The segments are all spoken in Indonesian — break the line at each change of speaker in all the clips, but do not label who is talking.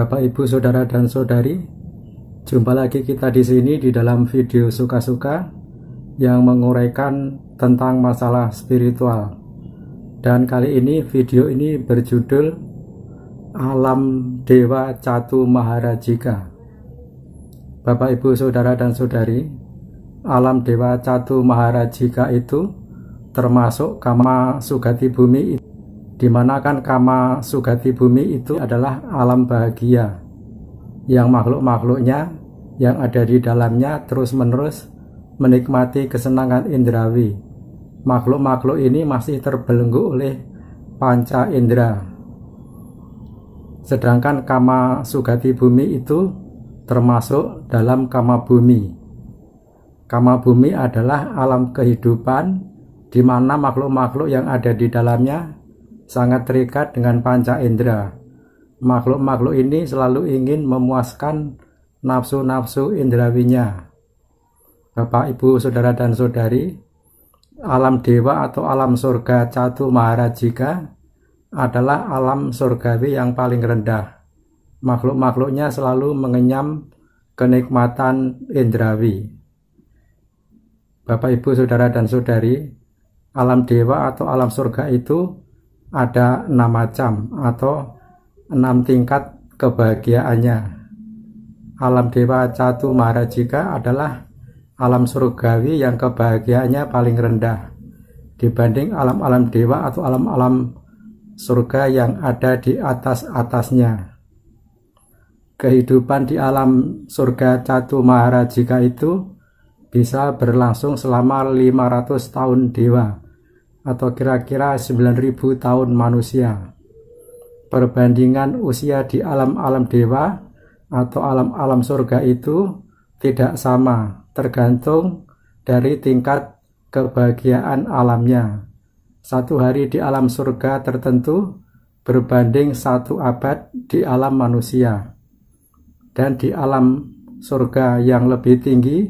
Bapak, Ibu, Saudara, dan Saudari. Jumpa lagi kita di sini di dalam video suka-suka yang menguraikan tentang masalah spiritual. Dan kali ini video ini berjudul Alam Dewa Catu Maharajika. Bapak, Ibu, Saudara, dan Saudari, Alam Dewa Catu Maharajika itu termasuk Kama Sugati Bumi itu Dimana kan kama sugati bumi itu adalah alam bahagia yang makhluk-makhluknya yang ada di dalamnya terus-menerus menikmati kesenangan indrawi. Makhluk-makhluk ini masih terbelenggu oleh panca indera. Sedangkan kama sugati bumi itu termasuk dalam kama bumi. Kama bumi adalah alam kehidupan di mana makhluk-makhluk yang ada di dalamnya sangat terikat dengan panca indera. Makhluk-makhluk ini selalu ingin memuaskan nafsu-nafsu indrawinya. Bapak, Ibu, Saudara, dan Saudari, alam dewa atau alam surga Catu Maharajika adalah alam surgawi yang paling rendah. Makhluk-makhluknya selalu mengenyam kenikmatan indrawi. Bapak, Ibu, Saudara, dan Saudari, alam dewa atau alam surga itu ada enam macam atau enam tingkat kebahagiaannya. Alam Dewa Catu Maharajika adalah alam surgawi yang kebahagiaannya paling rendah dibanding alam-alam dewa atau alam-alam surga yang ada di atas-atasnya. Kehidupan di alam surga Catu Maharajika itu bisa berlangsung selama 500 tahun dewa atau kira-kira 9000 tahun manusia. Perbandingan usia di alam-alam dewa atau alam-alam surga itu tidak sama, tergantung dari tingkat kebahagiaan alamnya. Satu hari di alam surga tertentu berbanding satu abad di alam manusia. Dan di alam surga yang lebih tinggi,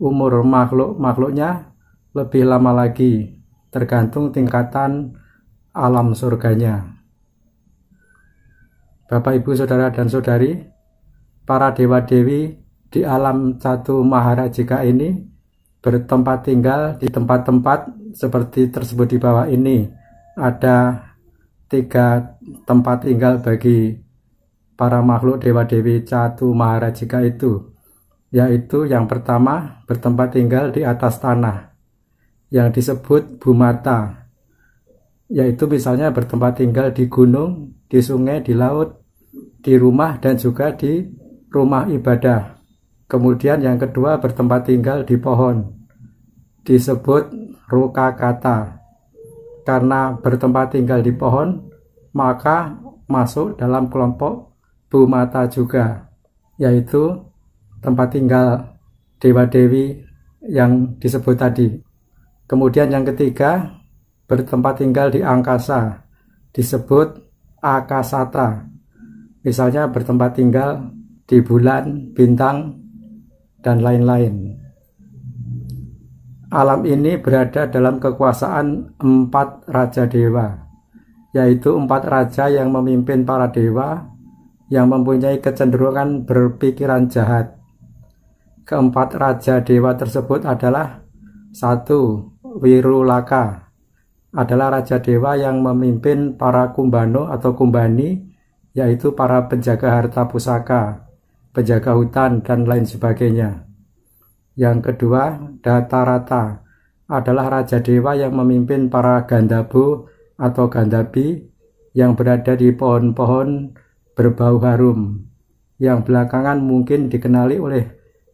umur makhluk-makhluknya lebih lama lagi tergantung tingkatan alam surganya. Bapak, Ibu, Saudara, dan Saudari, para dewa-dewi di alam Catu Maharajika ini bertempat tinggal di tempat-tempat seperti tersebut di bawah ini. Ada tiga tempat tinggal bagi para makhluk dewa-dewi Catu Maharajika itu, yaitu yang pertama bertempat tinggal di atas tanah, yang disebut bumata, yaitu misalnya bertempat tinggal di gunung, di sungai, di laut, di rumah, dan juga di rumah ibadah. Kemudian yang kedua bertempat tinggal di pohon, disebut ruka kata. Karena bertempat tinggal di pohon, maka masuk dalam kelompok bumata juga, yaitu tempat tinggal dewa-dewi yang disebut tadi. Kemudian yang ketiga, bertempat tinggal di angkasa, disebut akasata. Misalnya bertempat tinggal di bulan, bintang, dan lain-lain. Alam ini berada dalam kekuasaan empat raja dewa, yaitu empat raja yang memimpin para dewa yang mempunyai kecenderungan berpikiran jahat. Keempat raja dewa tersebut adalah satu Wirulaka adalah raja dewa yang memimpin para kumbano atau kumbani, yaitu para penjaga harta pusaka, penjaga hutan, dan lain sebagainya. Yang kedua, Datarata adalah raja dewa yang memimpin para gandabu atau gandabi yang berada di pohon-pohon berbau harum, yang belakangan mungkin dikenali oleh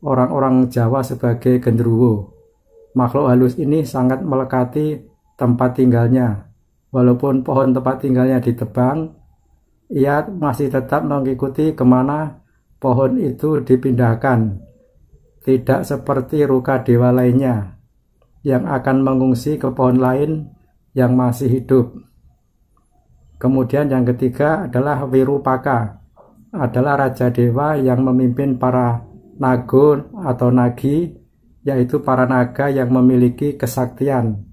orang-orang Jawa sebagai gendruwo Makhluk halus ini sangat melekati tempat tinggalnya. Walaupun pohon tempat tinggalnya ditebang, ia masih tetap mengikuti kemana pohon itu dipindahkan. Tidak seperti ruka dewa lainnya yang akan mengungsi ke pohon lain yang masih hidup. Kemudian yang ketiga adalah Wirupaka, adalah raja dewa yang memimpin para nagun atau nagi yaitu para naga yang memiliki kesaktian,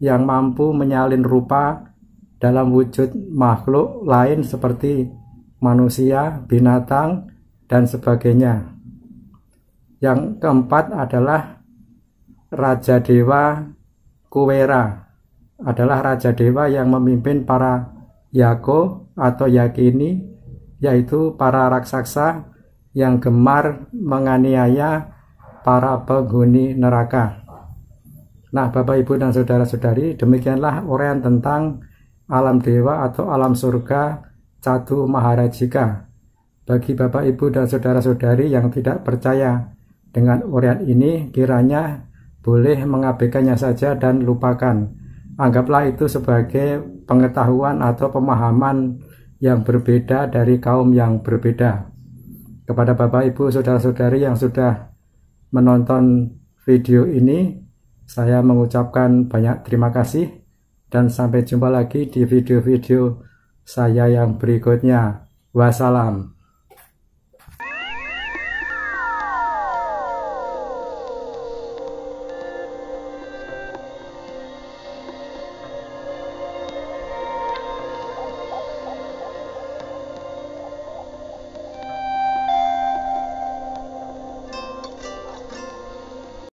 yang mampu menyalin rupa dalam wujud makhluk lain seperti manusia, binatang, dan sebagainya. Yang keempat adalah Raja Dewa Kuwera, adalah Raja Dewa yang memimpin para Yako atau Yakini, yaitu para raksasa yang gemar menganiaya para penghuni neraka. Nah, Bapak Ibu dan saudara-saudari, demikianlah uraian tentang alam dewa atau alam surga Catu Maharajika. Bagi Bapak Ibu dan saudara-saudari yang tidak percaya dengan uraian ini, kiranya boleh mengabaikannya saja dan lupakan. Anggaplah itu sebagai pengetahuan atau pemahaman yang berbeda dari kaum yang berbeda. Kepada Bapak Ibu, saudara-saudari yang sudah menonton video ini. Saya mengucapkan banyak terima kasih dan sampai jumpa lagi di video-video saya yang berikutnya. Wassalam.